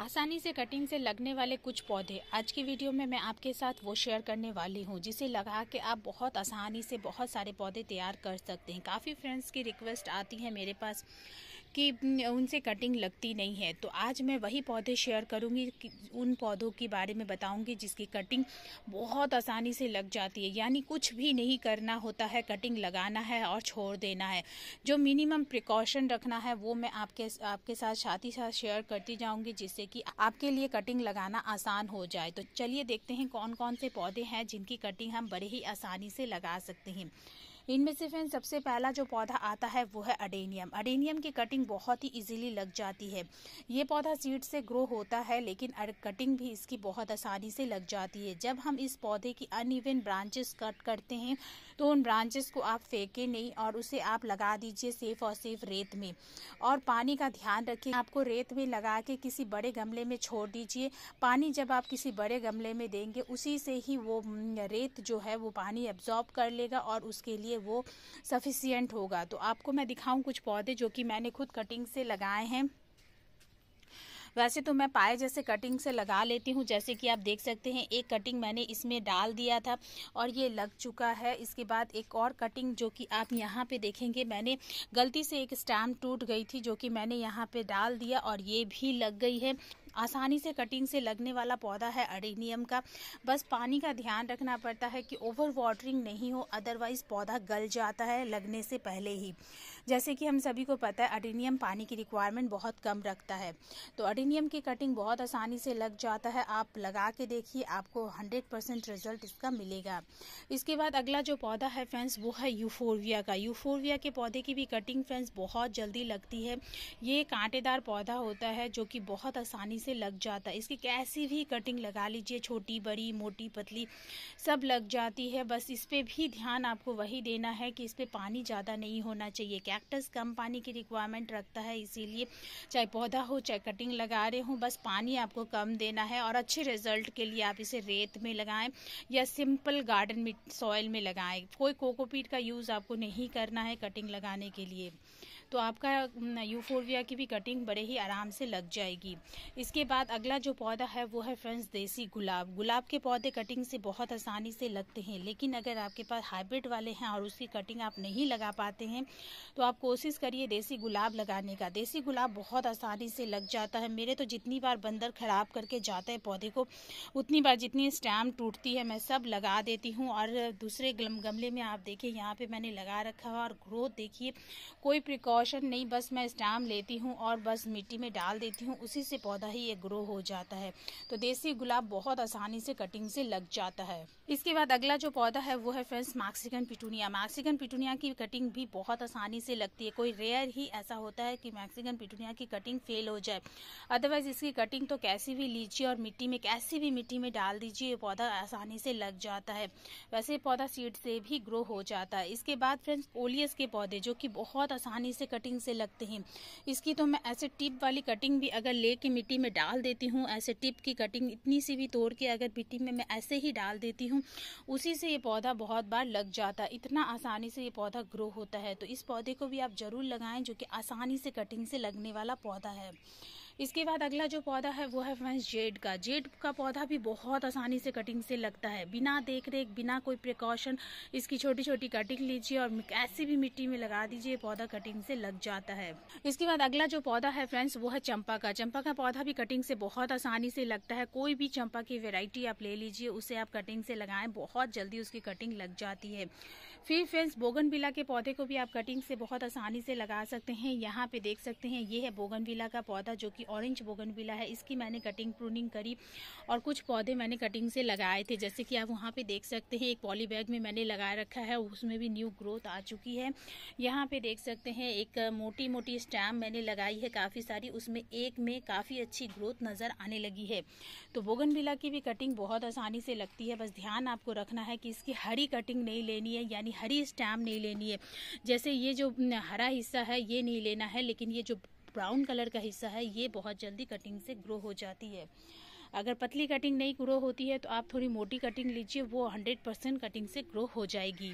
आसानी से कटिंग से लगने वाले कुछ पौधे आज की वीडियो में मैं आपके साथ वो शेयर करने वाली हूँ जिसे लगा के आप बहुत आसानी से बहुत सारे पौधे तैयार कर सकते हैं काफ़ी फ्रेंड्स की रिक्वेस्ट आती है मेरे पास कि उनसे कटिंग लगती नहीं है तो आज मैं वही पौधे शेयर करूँगी उन पौधों के बारे में बताऊँगी जिसकी कटिंग बहुत आसानी से लग जाती है यानी कुछ भी नहीं करना होता है कटिंग लगाना है और छोड़ देना है जो मिनिमम प्रिकॉशन रखना है वो मैं आपके आपके साथ साथ ही साथ शेयर करती जाऊँगी जिससे कि आपके लिए कटिंग लगाना आसान हो जाए तो चलिए देखते हैं कौन कौन से पौधे हैं जिनकी कटिंग हम बड़े ही आसानी से लगा सकते हैं इनमें से फ्रेंड सबसे पहला जो पौधा आता है वो है अडेनियम अडेनियम की कटिंग बहुत ही इजीली लग जाती है ये पौधा सीड से ग्रो होता है लेकिन कटिंग भी इसकी बहुत आसानी से लग जाती है जब हम इस पौधे की अन ब्रांचेस कट करते हैं तो उन ब्रांचेस को आप फेंके नहीं और उसे आप लगा दीजिए सेफ और सेफ रेत में और पानी का ध्यान रखिए आपको रेत में लगा के किसी बड़े गमले में छोड़ दीजिए पानी जब आप किसी बड़े गमले में देंगे उसी से ही वो रेत जो है वो पानी एब्जॉर्ब कर लेगा और उसके लिए वो सफिशियंट होगा तो आपको मैं दिखाऊँ कुछ पौधे जो कि मैंने खुद कटिंग से लगाए हैं वैसे तो मैं पाए जैसे कटिंग से लगा लेती हूँ जैसे कि आप देख सकते हैं एक कटिंग मैंने इसमें डाल दिया था और ये लग चुका है इसके बाद एक और कटिंग जो कि आप यहाँ पे देखेंगे मैंने गलती से एक स्टैम्प टूट गई थी जो कि मैंने यहाँ पे डाल दिया और ये भी लग गई है आसानी से कटिंग से लगने वाला पौधा है अडेनियम का बस पानी का ध्यान रखना पड़ता है कि ओवर वाटरिंग नहीं हो अदरवाइज पौधा गल जाता है लगने से पहले ही जैसे कि हम सभी को पता है अडेनियम पानी की रिक्वायरमेंट बहुत कम रखता है तो अडेनियम की कटिंग बहुत आसानी से लग जाता है आप लगा के देखिए आपको हंड्रेड परसेंट रिजल्ट इसका मिलेगा इसके बाद अगला जो पौधा है फ्रेंड्स वो है यूफोरविया का यूफोरविया के पौधे की भी कटिंग फ्रेंड्स बहुत जल्दी लगती है ये कांटेदार पौधा होता है जो कि बहुत आसानी आसानी से लग जाता है इसकी कैसी भी कटिंग लगा लीजिए छोटी बड़ी मोटी पतली सब लग जाती है बस इस पर भी ध्यान आपको वही देना है कि इस पर पानी ज़्यादा नहीं होना चाहिए कैक्टस कम पानी की रिक्वायरमेंट रखता है इसीलिए चाहे पौधा हो चाहे कटिंग लगा रहे हो बस पानी आपको कम देना है और अच्छे रिजल्ट के लिए आप इसे रेत में लगाएं या सिंपल गार्डन में सॉयल में लगाएं कोई कोकोपीट का यूज़ आपको नहीं करना है कटिंग लगाने के लिए तो आपका यूफोरविया की भी कटिंग बड़े ही आराम से लग जाएगी इसके बाद अगला जो पौधा है वो है फ्रेंड्स देसी गुलाब गुलाब के पौधे कटिंग से बहुत आसानी से लगते हैं लेकिन अगर आपके पास हाइब्रिड वाले हैं और उसकी कटिंग आप नहीं लगा पाते हैं तो आप कोशिश करिए देसी गुलाब लगाने का देसी गुलाब बहुत आसानी से लग जाता है मेरे तो जितनी बार बंदर ख़राब करके जाता है पौधे को उतनी बार जितनी स्टैम टूटती है मैं सब लगा देती हूँ और दूसरे गमले में आप देखिए यहाँ पर मैंने लगा रखा है और ग्रोथ देखिए कोई प्रिकॉ कॉशन नहीं बस मैं स्टाम लेती हूँ और बस मिट्टी में डाल देती हूँ उसी से पौधा ही ये ग्रो हो जाता है तो देसी गुलाब बहुत आसानी से कटिंग से लग जाता है इसके बाद अगला जो पौधा है वो है friends Mexican petunia Mexican petunia की कटिंग भी बहुत आसानी से लगती है कोई रेयर ही ऐसा होता है कि मैक्सिकन पिटूनिया की कटिंग फेल हो जाए अदरवाइज इसकी कटिंग तो कैसी भी लीजिए और मिट्टी में कैसी भी मिट्टी में डाल दीजिए ये पौधा आसानी से लग जाता है वैसे पौधा सीड से भी ग्रो हो जाता है इसके बाद फ्रेंड्स ओलियस के पौधे जो कि बहुत आसानी से कटिंग से लगते हैं इसकी तो मैं ऐसे टिप वाली कटिंग भी अगर ले कर मिट्टी में डाल देती हूँ ऐसे टिप की कटिंग इतनी सी भी तोड़ के अगर मिट्टी में मैं ऐसे ही डाल देती हूँ उसी से ये पौधा बहुत बार लग जाता है इतना आसानी से ये पौधा ग्रो होता है तो इस पौधे को भी आप ज़रूर लगाएं जो कि आसानी से कटिंग से लगने वाला पौधा है इसके बाद अगला जो पौधा है वो है फ्रेंड्स जेड का जेड का पौधा भी बहुत आसानी से कटिंग से लगता है बिना देख रेख बिना कोई प्रिकॉशन इसकी छोटी छोटी कटिंग लीजिए और ऐसी भी मिट्टी में लगा दीजिए पौधा कटिंग से लग जाता है इसके बाद अगला जो पौधा है फ्रेंड्स वो है चंपा का चंपा का पौधा भी कटिंग से बहुत आसानी से लगता है कोई भी चंपा की वेराइटी आप ले लीजिए उसे आप कटिंग से लगाए बहुत जल्दी उसकी कटिंग लग जाती है फिर फ्रेंड्स बिला के पौधे को भी आप कटिंग से बहुत आसानी से लगा सकते हैं यहाँ पे देख सकते हैं ये है बिला का पौधा जो कि ऑरेंज बिला है इसकी मैंने कटिंग प्रूनिंग करी और कुछ पौधे मैंने कटिंग से लगाए थे जैसे कि आप वहाँ पे देख सकते हैं एक पॉली बैग में मैंने लगा रखा है उसमें भी न्यू ग्रोथ आ चुकी है यहाँ पे देख सकते हैं एक मोटी मोटी स्टैम मैंने लगाई है काफ़ी सारी उसमें एक में काफ़ी अच्छी ग्रोथ नज़र आने लगी है तो बिला की भी कटिंग बहुत आसानी से लगती है बस ध्यान आपको रखना है कि इसकी हरी कटिंग नहीं लेनी है यानी हरी स्टैम नहीं लेनी है जैसे ये जो हरा हिस्सा है ये नहीं लेना है लेकिन ये जो ब्राउन कलर का हिस्सा है ये बहुत जल्दी कटिंग से ग्रो हो जाती है अगर पतली कटिंग नहीं ग्रो होती है तो आप थोड़ी मोटी कटिंग लीजिए वो हंड्रेड परसेंट कटिंग से ग्रो हो जाएगी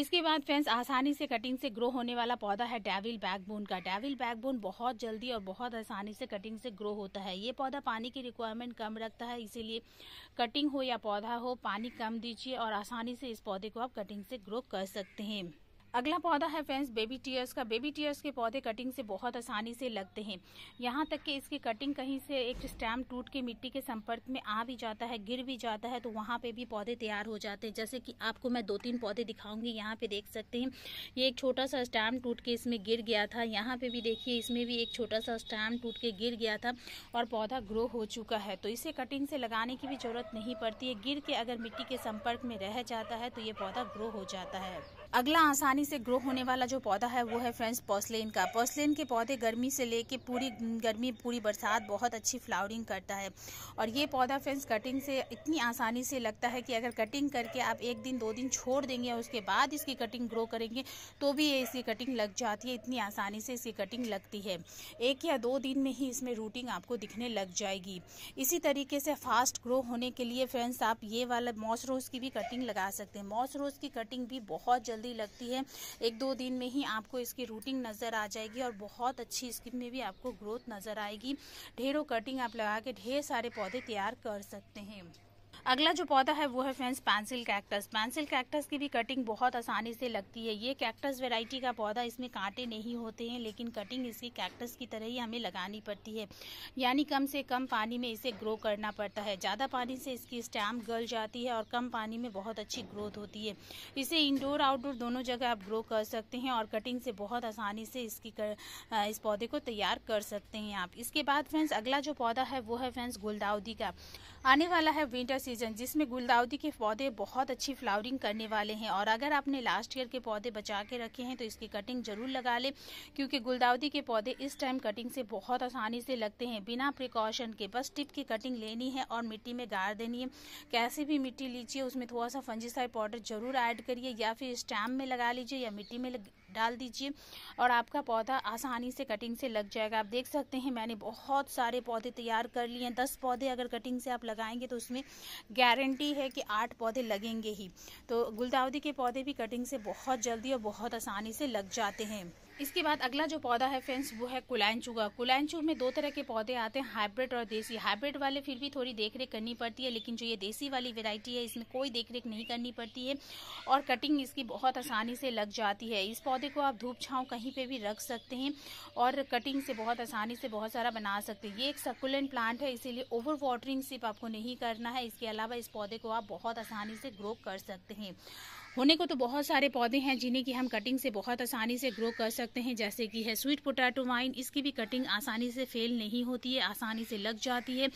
इसके बाद फ्रेंड्स आसानी से कटिंग से ग्रो होने वाला पौधा है डेविल बैकबोन का डेविल बैकबोन बहुत जल्दी और बहुत आसानी से कटिंग से ग्रो होता है ये पौधा पानी की रिक्वायरमेंट कम रखता है इसीलिए कटिंग हो या पौधा हो पानी कम दीजिए और आसानी से इस पौधे को आप कटिंग से ग्रो कर सकते हैं अगला पौधा है फ्रेंड्स बेबी टीयर्स का बेबी टीयर्स के पौधे कटिंग से बहुत आसानी से लगते हैं यहाँ तक कि इसकी कटिंग कहीं से एक स्टैम टूट के मिट्टी के संपर्क में आ भी जाता है गिर भी जाता है तो वहाँ पे भी पौधे तैयार हो जाते हैं जैसे कि आपको मैं दो तीन पौधे दिखाऊंगी यहाँ पे देख सकते हैं ये एक छोटा सा स्टैम टूट के इसमें गिर गया था यहाँ पे भी देखिए इसमें भी एक छोटा सा स्टैम टूट के गिर गया था और पौधा ग्रो हो चुका है तो इसे कटिंग से लगाने की भी ज़रूरत नहीं पड़ती है गिर के अगर मिट्टी के संपर्क में रह जाता है तो ये पौधा ग्रो हो जाता है अगला आसानी से ग्रो होने वाला जो पौधा है वो है फ्रेंड्स पॉसलेन का पोस्लिन के पौधे गर्मी से लेके पूरी गर्मी पूरी बरसात बहुत अच्छी फ्लावरिंग करता है और ये पौधा फ्रेंड्स कटिंग से इतनी आसानी से लगता है कि अगर कटिंग करके आप एक दिन दो दिन छोड़ देंगे और उसके बाद इसकी कटिंग ग्रो करेंगे तो भी ये इसकी कटिंग लग जाती है इतनी आसानी से इसकी कटिंग लगती है एक या दो दिन में ही इसमें रूटिंग आपको दिखने लग जाएगी इसी तरीके से फास्ट ग्रो होने के लिए फ्रेंड्स आप ये वाला मॉस रोज़ की भी कटिंग लगा सकते हैं मॉस रोज़ की कटिंग भी बहुत जल्द जल्दी लगती है एक दो दिन में ही आपको इसकी रूटिंग नज़र आ जाएगी और बहुत अच्छी स्किन में भी आपको ग्रोथ नज़र आएगी ढेरों कटिंग आप लगा के ढेर सारे पौधे तैयार कर सकते हैं अगला जो पौधा है वो है friends pencil cactus pencil cactus की भी कटिंग बहुत आसानी से लगती है ये कैक्टस वेराइटी का पौधा इसमें कांटे नहीं होते हैं लेकिन कटिंग इसकी कैक्टस की तरह ही हमें लगानी पड़ती है यानी कम से कम पानी में इसे ग्रो करना पड़ता है ज़्यादा पानी से इसकी स्टैम गल जाती है और कम पानी में बहुत अच्छी ग्रोथ होती है इसे इंडोर आउटडोर दोनों जगह आप ग्रो कर सकते हैं और कटिंग से बहुत आसानी से इसकी कर, इस पौधे को तैयार कर सकते हैं आप इसके बाद फ्रेंड्स अगला जो पौधा है वो है फ्रेंड्स गुलदाउदी का आने वाला है विंटर सीजन सीजन जिसमें गुलदाउदी के पौधे बहुत अच्छी फ्लावरिंग करने वाले हैं और अगर आपने लास्ट ईयर के पौधे बचा के रखे हैं तो इसकी कटिंग जरूर लगा लें क्योंकि गुलदाउदी के पौधे इस टाइम कटिंग से बहुत आसानी से लगते हैं बिना प्रिकॉशन के बस टिप की कटिंग लेनी है और मिट्टी में गाड़ देनी है कैसे भी मिट्टी लीजिए उसमें थोड़ा सा फंजिसाइड पाउडर जरूर ऐड करिए या फिर स्टैम में लगा लीजिए या मिट्टी में डाल दीजिए और आपका पौधा आसानी से कटिंग से लग जाएगा आप देख सकते हैं मैंने बहुत सारे पौधे तैयार कर लिए हैं दस पौधे अगर कटिंग से आप लगाएंगे तो उसमें गारंटी है कि आठ पौधे लगेंगे ही तो गुलदावदी के पौधे भी कटिंग से बहुत जल्दी और बहुत आसानी से लग जाते हैं इसके बाद अगला जो पौधा है फ्रेंड्स वो है कुलांचू का कुलांचू में दो तरह के पौधे आते हैं हाइब्रिड और देसी हाइब्रिड वाले फिर भी थोड़ी देख रेख करनी पड़ती है लेकिन जो ये देसी वाली वेराइटी है इसमें कोई देख रेख नहीं करनी पड़ती है और कटिंग इसकी बहुत आसानी से लग जाती है इस पौधे को आप धूप छाँव कहीं पर भी रख सकते हैं और कटिंग से बहुत आसानी से बहुत सारा बना सकते हैं ये एक सकुलेंट प्लांट है इसीलिए ओवर वाटरिंग सिर्फ आपको नहीं करना है इसके अलावा इस पौधे को आप बहुत आसानी से ग्रो कर सकते हैं होने को तो बहुत सारे पौधे हैं जिन्हें की हम कटिंग से बहुत आसानी से ग्रो कर सकते सकते हैं जैसे कि है स्वीट पोटैटो वाइन इसकी भी कटिंग आसानी से फेल नहीं होती है आसानी से लग जाती है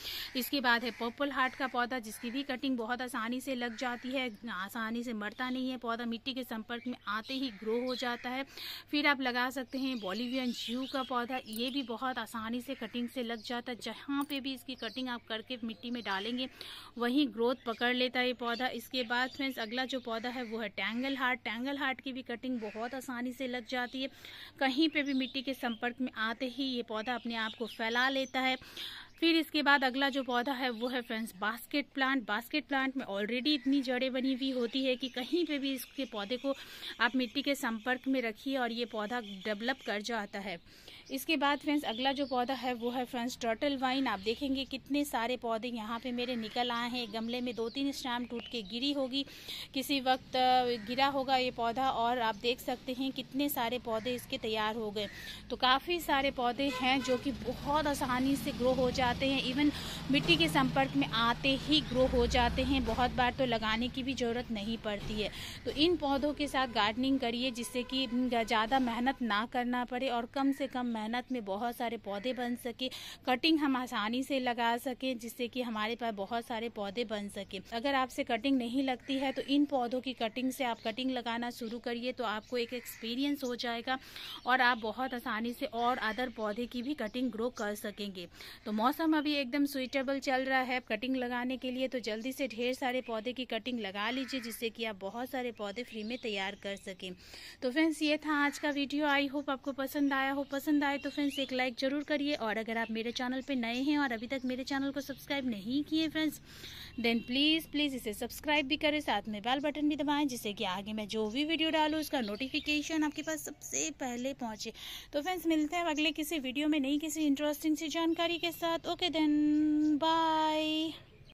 इसके बाद है पर्पल हार्ट का पौधा जिसकी भी कटिंग बहुत आसानी से लग जाती है आसानी से मरता नहीं है पौधा मिट्टी के संपर्क में आते ही ग्रो हो जाता है फिर आप लगा सकते हैं बॉलीवियन जू का पौधा ये भी बहुत आसानी से कटिंग से लग जाता है जहाँ पर भी इसकी कटिंग आप करके मिट्टी में डालेंगे वहीं ग्रोथ पकड़ लेता है ये पौधा इसके बाद फ्रेंड्स अगला जो पौधा है वो है टैंगल हार्ट टैंगल हार्ट की भी कटिंग बहुत आसानी से लग जाती है कहीं पे भी मिट्टी के संपर्क में आते ही ये पौधा अपने आप को फैला लेता है फिर इसके बाद अगला जो पौधा है वो है friends basket plant basket plant में ऑलरेडी इतनी जड़ें बनी हुई होती है कि कहीं पे भी इसके पौधे को आप मिट्टी के संपर्क में रखिए और ये पौधा डेवलप कर जाता है इसके बाद फ्रेंड्स अगला जो पौधा है वो है फ्रेंड्स टर्टल वाइन आप देखेंगे कितने सारे पौधे यहाँ पे मेरे निकल आए हैं गमले में दो तीन स्टाम टूट के गिरी होगी किसी वक्त गिरा होगा ये पौधा और आप देख सकते हैं कितने सारे पौधे इसके तैयार हो गए तो काफ़ी सारे पौधे हैं जो कि बहुत आसानी से ग्रो हो जाते हैं इवन मिट्टी के संपर्क में आते ही ग्रो हो जाते हैं बहुत बार तो लगाने की भी ज़रूरत नहीं पड़ती है तो इन पौधों के साथ गार्डनिंग करिए जिससे कि ज़्यादा मेहनत ना करना पड़े और कम से कम मेहनत में बहुत सारे पौधे बन सके कटिंग हम आसानी से लगा सकें जिससे कि हमारे पास बहुत सारे पौधे बन सके अगर आपसे कटिंग नहीं लगती है तो इन पौधों की कटिंग से आप कटिंग लगाना शुरू करिए तो आपको एक एक्सपीरियंस हो जाएगा और आप बहुत आसानी से और अदर पौधे की भी कटिंग ग्रो कर सकेंगे तो मौसम अभी एकदम सुइटेबल चल रहा है कटिंग लगाने के लिए तो जल्दी से ढेर सारे पौधे की कटिंग लगा लीजिए जिससे कि आप बहुत सारे पौधे फ्री में तैयार कर सकें तो फ्रेंड्स ये था आज का वीडियो आई होप आपको पसंद आया हो पसंद आया आए तो फ्रेंड्स एक लाइक ज़रूर करिए और अगर आप मेरे चैनल पे नए हैं और अभी तक मेरे चैनल को सब्सक्राइब नहीं किए फ्रेंड्स देन प्लीज़ प्लीज़ इसे सब्सक्राइब भी करें साथ में बेल बटन भी दबाएं जिससे कि आगे मैं जो भी वीडियो डालूँ उसका नोटिफिकेशन आपके पास सबसे पहले पहुँचे तो फ्रेंड्स मिलते हैं अगले किसी वीडियो में नई किसी इंटरेस्टिंग सी जानकारी के साथ ओके देन बाय